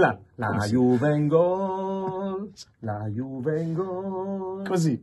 Ah, la Juve gol, la Juve gol. Così.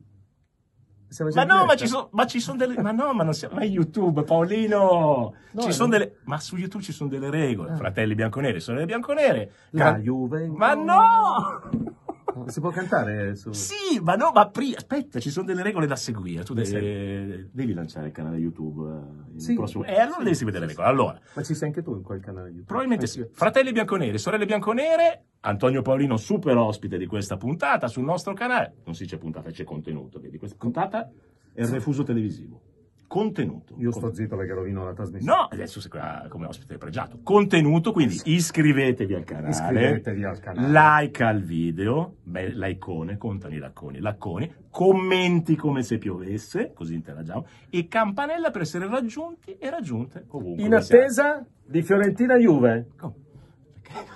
Ma no, ma ci, sono, ma ci sono delle... Ma no, ma non siamo... Ma YouTube, Paolino! No, ci sono no. delle... Ma su YouTube ci sono delle regole. Ah. Fratelli bianconeri, sono le bianconere. La Gra- gol. Ma no! si può cantare su... Sì, ma no, ma prima... Aspetta, ci sono delle regole da seguire. Tu devi, devi... Eh, devi lanciare il canale YouTube. Eh, il sì, prossimo... eh, allora sì, devi seguire sì, le regole. Allora... Ma ci sei anche tu in quel canale YouTube? Probabilmente eh, sì. Fratelli Bianconeri, sorelle Bianconere, Antonio Paolino, super ospite di questa puntata sul nostro canale. Non si dice puntata, c'è contenuto. Vedi, questa puntata è il refuso televisivo contenuto. Io sto zitto perché rovino la trasmissione. No, adesso sei come ospite pregiato. Contenuto, quindi esatto. iscrivetevi al canale. Iscrivetevi al canale. Like al video, beh, l'icone, contano i lacconi, lacconi, commenti come se piovesse, così interagiamo, e campanella per essere raggiunti e raggiunte ovunque. In attesa siamo. di Fiorentina Juve.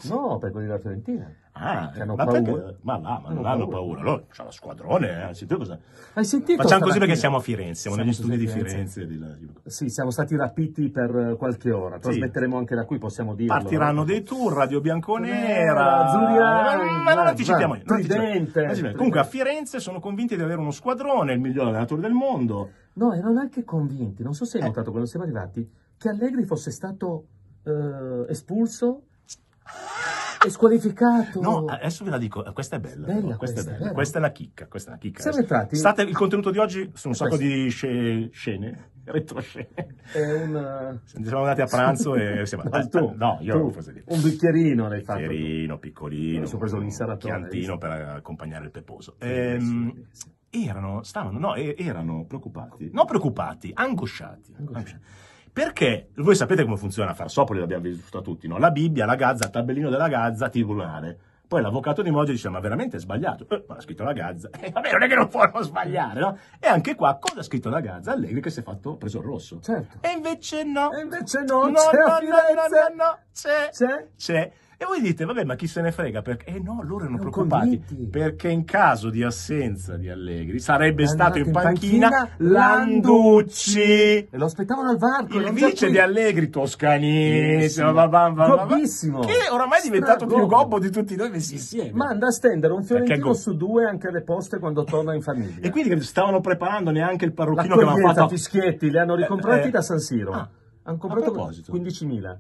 No, per quelli della Fiorentina. Ah, eh, hanno ma, perché, ma là, ma non hanno paura. paura. Loro c'ha la squadrone, eh. Sentite cosa... Hai sentito? Facciamo così perché siamo a Firenze, siamo negli studi di Firenze. Di là, sì, siamo stati rapiti per eh, qualche ora. Trasmetteremo sì. anche da qui, possiamo dire. Partiranno dei tour, Radio Bianconera, Zuriano. Ma non anticipiamo niente. Tridente. Comunque a Firenze sono convinti di avere uno squadrone, il miglior allenatore del mondo. No, erano anche convinti. Non so se hai eh. notato quando siamo arrivati che Allegri fosse stato eh, espulso è squalificato. No, adesso ve la dico, eh, questa è bella. bella, questa, questa, è bella. È questa, è la chicca, questa è la chicca. Siamo entrati... State, il contenuto di oggi sono un eh, sacco questo. di sc scene, retroscene. È una... Siamo andati a pranzo e siamo andati... tu, no, io tu, Un bicchierino l'hai fatto. Bicchierino, piccolino. Ho preso l'insaratore. Un piantino per accompagnare il peposo. Ehm, erano, stavano, no, erano preoccupati. Non preoccupati, angosciati. angosciati. angosciati perché voi sapete come funziona Farsopoli, l'abbiamo vissuta tutti, no? La Bibbia, la Gazza, il tabellino della Gazza, tribunale. Poi l'avvocato di Moggi dice, ma veramente è sbagliato? Eh, ma l'ha scritto la Gazza. Eh, vabbè, non è che non può non sbagliare, no? E anche qua, cosa ha scritto la Gazza? Allegri che si è fatto preso il rosso. Certo. E invece no. E invece no, no c'è no, no, no, no, no, c'è. C'è. C'è. E voi dite, vabbè, ma chi se ne frega? Perché... Eh no, loro erano non preoccupati, convinti. perché in caso di assenza di Allegri sarebbe stato in panchina, panchina Landucci. E Lo aspettavano al varco. Il vice di Allegri, toscanissimo, gobbissimo. Che oramai è diventato Stra più gobbo di tutti noi messi insieme. Ma anda a stendere un fiorentino su due anche alle poste quando torna in famiglia. e quindi stavano preparando neanche il parrucchino che aveva fatto... fischietti, li hanno eh, ricomprati eh, eh. da San Siro. Ah, hanno comprato 15.000.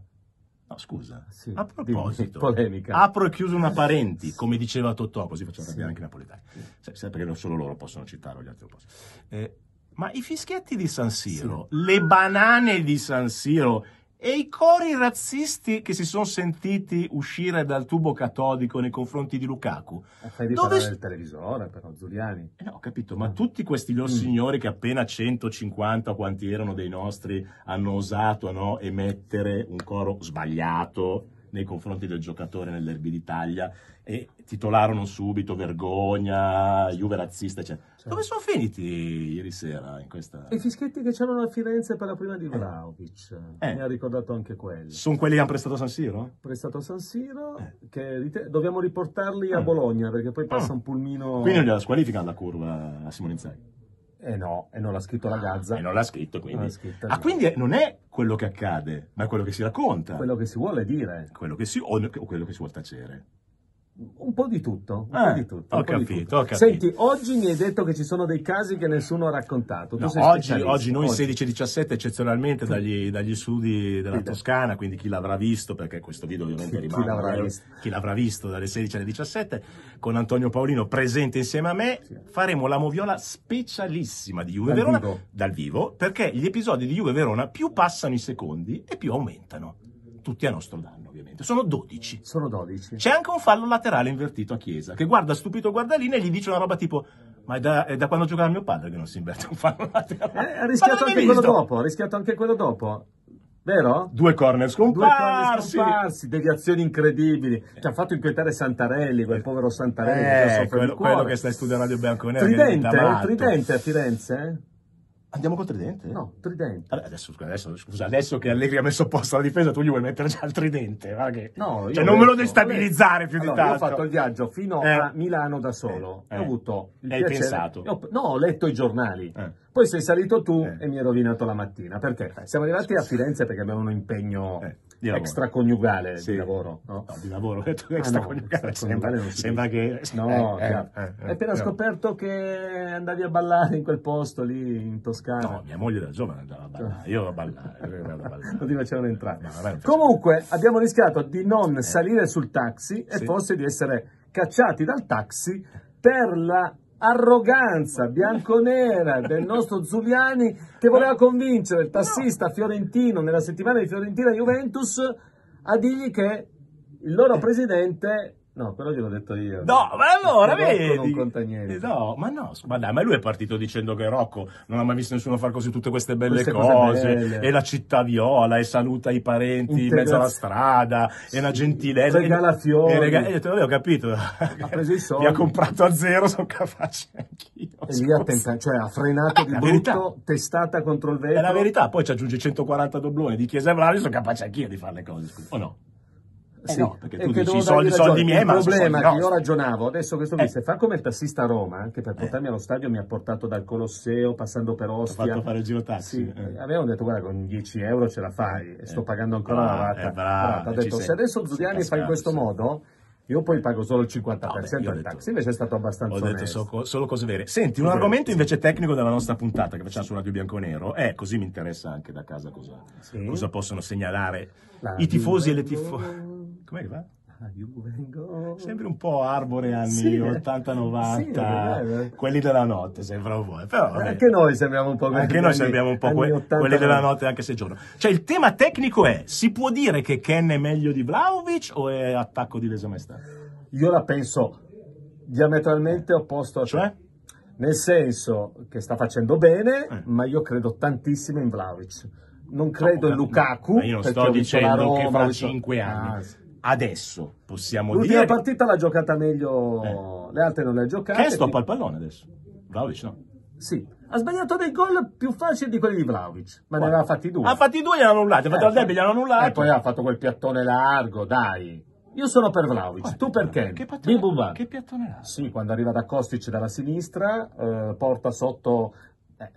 No, scusa, sì, a proposito, polemica. apro e chiuso una parenti, come diceva Totò, così facciamo sì. anche Napoletani. Sì. Sai, perché non solo loro possono citarlo, gli altri lo possono. Eh, ma i fischietti di San Siro, sì. le banane di San Siro, e i cori razzisti che si sono sentiti uscire dal tubo catodico nei confronti di Lukaku. E eh, fai di dove... del televisore, però, Zuliani. Eh no, ho capito, ma mm. tutti questi loro mm. signori che appena 150, quanti erano dei nostri, hanno osato no, emettere un coro sbagliato, nei confronti del giocatore nell'Erbi d'Italia e titolarono subito vergogna, Juve razzista, eccetera. Cioè. Dove sono finiti ieri sera in questa... I fischietti che c'erano a Firenze per la prima di Vlaovic, eh. mi ha ricordato anche quelli. Sono quelli che hanno prestato San Siro? Prestato San Siro, eh. te... dobbiamo riportarli a ah. Bologna perché poi passa ah. un pulmino... Quindi non gliela squalificano la curva a Simone Inzaghi? Eh no, e non l'ha scritto la Gazza. E non l'ha scritto, quindi. Non scritto, ah, quindi non è quello che accade, ma è quello che si racconta. Quello che si vuole dire. Quello che si, o, o quello che si vuole tacere. Un po' di tutto, un eh, po' di tutto. Ho capito, tutto. ho capito. Senti, oggi mi hai detto che ci sono dei casi che nessuno ha raccontato. No, oggi, oggi, noi oggi. 16-17 eccezionalmente dagli, dagli studi della sì, Toscana, quindi chi l'avrà visto, perché questo video ovviamente rimane, chi l'avrà, eh, visto. chi l'avrà visto dalle 16 alle 17, con Antonio Paolino presente insieme a me, sì. faremo la moviola specialissima di Juve dal Verona vivo. dal vivo, perché gli episodi di Juve Verona più passano i secondi e più aumentano tutti a nostro danno, ovviamente. Sono 12. Sono 12. C'è anche un fallo laterale invertito a Chiesa, che guarda stupito Guardalina e gli dice una roba tipo ma è da, è da, quando giocava mio padre che non si inverte un fallo laterale. Eh, ha rischiato anche quello dopo, ha rischiato anche quello dopo. Vero? Due corner scomparsi. Due corner scomparsi, deviazioni incredibili. Eh. Ci ha fatto inquietare Santarelli, quel eh, povero Santarelli. Eh, che quello, quello, che sta studiando Radio Bianconero. Tridente, eh? tridente a Firenze? Andiamo col tridente? No, tridente. Adesso, adesso, scusa, adesso che Allegri ha messo a posto la difesa, tu gli vuoi mettere già il tridente? Che... No, cioè, non me lo destabilizzare eh, più allora, di tanto. Io ho fatto il viaggio fino eh. a Milano da solo. Eh. Ho eh. avuto. L'hai pensato? Ho... no, ho letto i giornali. Eh. Poi sei salito tu eh. e mi hai rovinato la mattina. Perché? Siamo arrivati a Firenze perché abbiamo un impegno di lavoro. extraconiugale sì. di lavoro, no? no? di lavoro, ho detto ah, extraconiugale, no, sembra, sembra che... Eh, no, eh, eh, eh, eh, hai appena scoperto che andavi a ballare in quel posto lì in Toscana. No, mia moglie da giovane andava a ballare, io a ballare, non ti facevano entrare. No, Comunque abbiamo rischiato di non eh. salire sul taxi e sì. forse di essere cacciati dal taxi per la arroganza bianconera del nostro Zuliani che voleva eh. convincere il tassista fiorentino nella settimana di Fiorentina Juventus a dirgli che il loro presidente No, però gliel'ho detto io. No, cioè, ma allora, vedi. Non conta niente. No, ma no, ma dai, ma lui è partito dicendo che Rocco non ha mai visto nessuno fare così tutte queste belle queste cose, cose belle. e la città viola, e saluta i parenti Integraz... in mezzo alla strada, sì. e una gentilezza. Regala fiori. E, rega... e ho capito. Ha preso i soldi. Mi ha comprato a zero, sono capace anch'io. E lì ha tentato, cioè ha frenato ah, di brutto, verità. testata contro il vento. È la verità, poi ci aggiunge 140 dobloni di Chiesa Bravi, sono capace anch'io di fare le cose, scusa. o no? Eh sì, no, perché eh, tu dici i soldi, soldi miei, ma il problema è che io ragionavo, adesso questo mi eh. fa come il tassista a Roma, che per eh. portarmi eh. allo stadio mi ha portato dal Colosseo, passando per Ostia. Ho fatto fare il giro tassi. Sì, eh. Avevano detto, guarda, con 10 euro ce la fai, sto pagando ancora la ah, rata. Bravo, bravo, ho detto, se adesso Zuliani fa in questo modo io poi pago solo il 50% no, del tax, invece è stato abbastanza. Ho detto so, solo cose vere. Senti, un argomento invece tecnico della nostra puntata che facciamo su Radio Bianco Nero è così mi interessa anche da casa cosa, sì. cosa possono segnalare La i tifosi e le tifose. Com'è che va? Ah, io Sempre un po' arbore anni sì, 80-90, sì, eh. quelli della notte sembra un po'. Però, anche noi sembriamo un po' quelli, anche noi sembriamo un po que- quelli della notte anche se giorno. Cioè il tema tecnico è, si può dire che Ken è meglio di Vlaovic o è attacco di lesa maestà? Io la penso diametralmente opposto a Cioè? Nel senso che sta facendo bene, eh. ma io credo tantissimo in Vlaovic non credo in Lukaku. Ma io non sto dicendo Roma, che fra 5 anni. Ah, sì adesso possiamo L'ultima dire. L'ultima partita l'ha giocata meglio, eh. le altre non le ha giocate. Che stoppa il pallone adesso. Vlaovic no? Sì. Ha sbagliato dei gol più facili di quelli di Vlaovic, ma Guarda. ne aveva fatti due. Ha fatti due e li hanno annullati, ha fatto eh, certo. il derby, gli hanno annullati. E eh, poi ha fatto quel piattone largo, dai. Io sono per Vlaovic, tu perché? Che piattone, che piattone largo? Sì, quando arriva da Kostic dalla sinistra, eh, porta sotto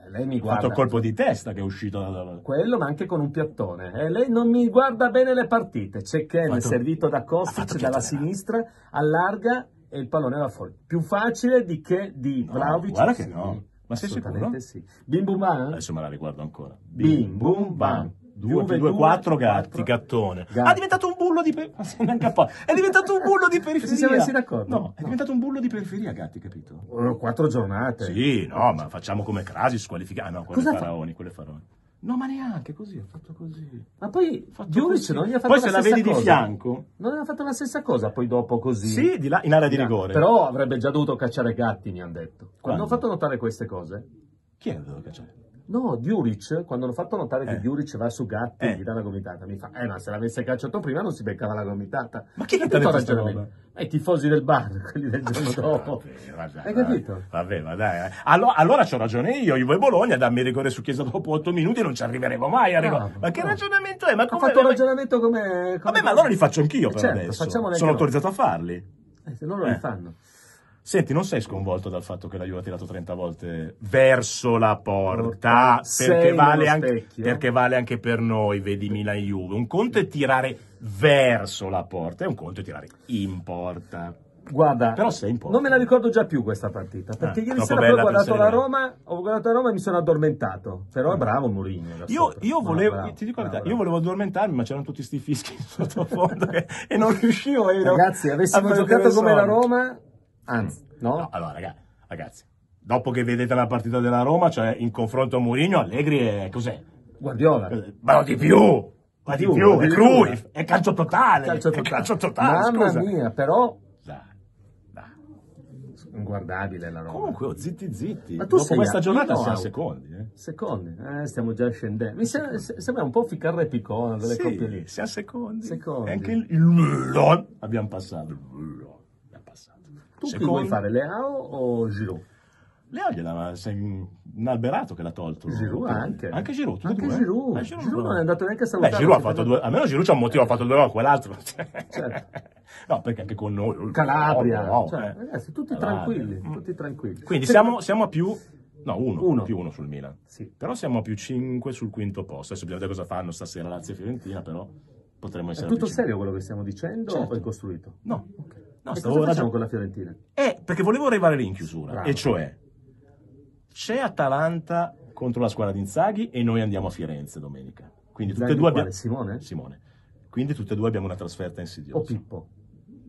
eh, lei mi guarda. Ha fatto colpo di testa che è uscito da... Quello, ma anche con un piattone. Eh, lei non mi guarda bene le partite. C'è Ken, fatto... servito da Kostic, dalla sinistra, allarga e il pallone va fuori. Più facile di che di no, Vlaovic. Guarda che no. Ma sei sicuro? sì. Bim bum bam? Adesso me la riguardo ancora. Bim, bum bam. Due, due, due, quattro gatti, quattro. gattone. Ah, gatti. Ah, diventato un bullo di periferia. è diventato un bullo di periferia. Se siamo messi d'accordo. No, no, è diventato un bullo di periferia, gatti, capito? Oh, quattro giornate. Sì, no, ma facciamo come Crasi, squalificati. Ah, no, quelle Cosa faraoni, fa? quelle faraoni. No, ma neanche così, ha fatto così. Ma poi Giudice non gli ha fatto poi la stessa cosa. Poi se la vedi cosa. di fianco. Non gli ha fatto la stessa cosa poi dopo così. Sì, di là, in area di rigore. Però avrebbe già dovuto cacciare gatti, mi hanno detto. Quando? Quando ho fatto notare queste cose. Chi è dovuto cacciare? No, Diuric, quando hanno fatto notare eh. che Diuric va su Gatti, eh. gli dà la gomitata, mi fa, eh ma se l'avesse cacciato prima non si beccava la gomitata. Ma chi ha detto è ragionamento? Ma i tifosi del bar, quelli del giorno dopo. vabbè, Hai capito? Vabbè, ma dai. Eh. Allora, allora c'ho ragione io, io voi Bologna, dammi rigore su Chiesa dopo 8 minuti, non ci arriveremo mai a No, ma che no. ragionamento è? Ma come, Ho fatto un ragionamento come... come vabbè, ma allora li faccio anch'io per certo, adesso. Sono autorizzato a farli. Eh, se loro eh. li fanno. Senti, non sei sconvolto dal fatto che la Juve ha tirato 30 volte verso la porta, perché vale, anche, perché vale, anche, per noi, vedi Milan Juve. Un conto è tirare verso la porta e un conto è tirare in porta. Guarda, Però sei in porta. non me la ricordo già più questa partita, perché ah, ieri sera ho guardato la Roma, ho guardato la Roma e mi sono addormentato. Però è ah. bravo Mourinho. Io, io, ah, volevo, no, bravo, ti dico la verità, io volevo addormentarmi, ma c'erano tutti questi fischi sottofondo che, e non riuscivo. Io, Ragazzi, avessimo giocato come la Roma Anzi, no? no allora, ragazzi, ragazzi, dopo che vedete la partita della Roma, cioè in confronto a Mourinho, Allegri è cos'è? Guardiola. Eh, ma no, di più! Ma di, di più, più, è Cruyff, è calcio totale, calcio totale. Calcio totale Mamma scusa. mia, però inguardabile la roba. Comunque, oh, zitti zitti. Ma tu Dopo sei questa a... giornata no, siamo a secondi. Eh? Secondi, eh, stiamo già scendendo. Mi sembra, sembra un po' ficarra e piccona delle sì, coppie lì. Siamo a secondi. secondi. E anche il, il, abbiamo passato. Il, con Secondo... chi vuoi fare, Leao o Giroud? gliela gliel'ha inalberato che l'ha tolto. Giroud anche. Anche Giroud, tutti anche due. Eh. Giroud. Eh, Giroud, Giroud non è andato neanche a salutare. Beh, Giroud ha fatto due, almeno Giroud c'ha un motivo, ha fatto due gol, quell'altro. Certo. no, perché anche con noi. Calabria. No, no, cioè, eh. Ragazzi, tutti Calabria. tranquilli, mm. tutti tranquilli. Quindi siamo, siamo a più No, uno, uno, più uno sul Milan. Sì. Però siamo a più 5 sul quinto posto. Adesso vediamo cosa fanno stasera Lazio e Fiorentina, però potremmo essere... È tutto serio quello che stiamo dicendo certo. o è certo. costruito? No. Okay. No, stavo facciamo con la Fiorentina. Eh, perché volevo arrivare lì in chiusura. Bravo. E cioè, c'è Atalanta contro la squadra di Inzaghi e noi andiamo a Firenze domenica. Quindi tutte e due abbiamo... Simone? Simone. Quindi tutte e due abbiamo una trasferta insidiosa. O Pippo.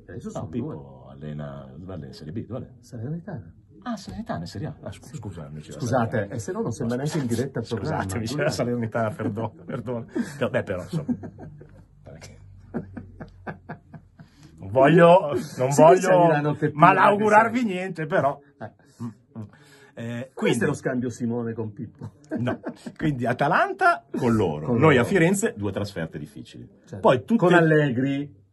Eh, adesso no, Pippo due. allena, allena Serie B, dove Salernitana. Ah, Salernitana, in Serie A. Ah, scu- sì. Scusami. Scusate, e eh, se no non sembra no, neanche in diretta al Scusatemi, c'era Salernitana, perdono, perdono. Vabbè, però, insomma... voglio, non voglio malaugurarvi niente, però... Eh, eh, eh, quindi, Questo è lo scambio Simone con Pippo. no, quindi Atalanta con loro. Con Noi loro. a Firenze due trasferte difficili. Certo. Poi tutte... Con Allegri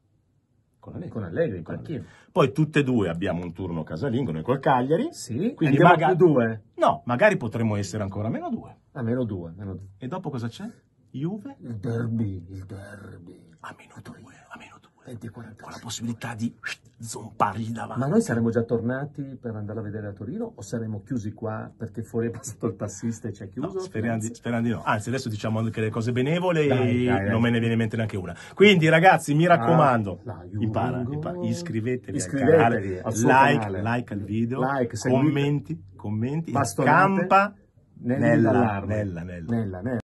con Allegri, con Allegri con Allegri. Poi tutte e due abbiamo un turno casalingo, noi col Cagliari. Sì, quindi magari due. No, magari potremmo essere ancora meno due. A ah, meno due, meno due. E dopo cosa c'è? Juve? Il derby, il derby. A meno due, a meno 20.45. Ho la possibilità di zompargli davanti. Ma noi saremmo già tornati per andare a vedere a Torino o saremmo chiusi qua perché fuori è passato il tassista e ci ha chiuso? No, sperando, di, di no. Anzi, adesso diciamo anche le cose benevole dai, e dai, non dai. me ne viene in mente neanche una. Quindi ragazzi, mi ah, raccomando, ah, impara, impara, iscrivetevi, iscrivetevi al canale, al like, canale. like al video, like, commenti, commenti, commenti, campa nella, nella, nella. nella, nella.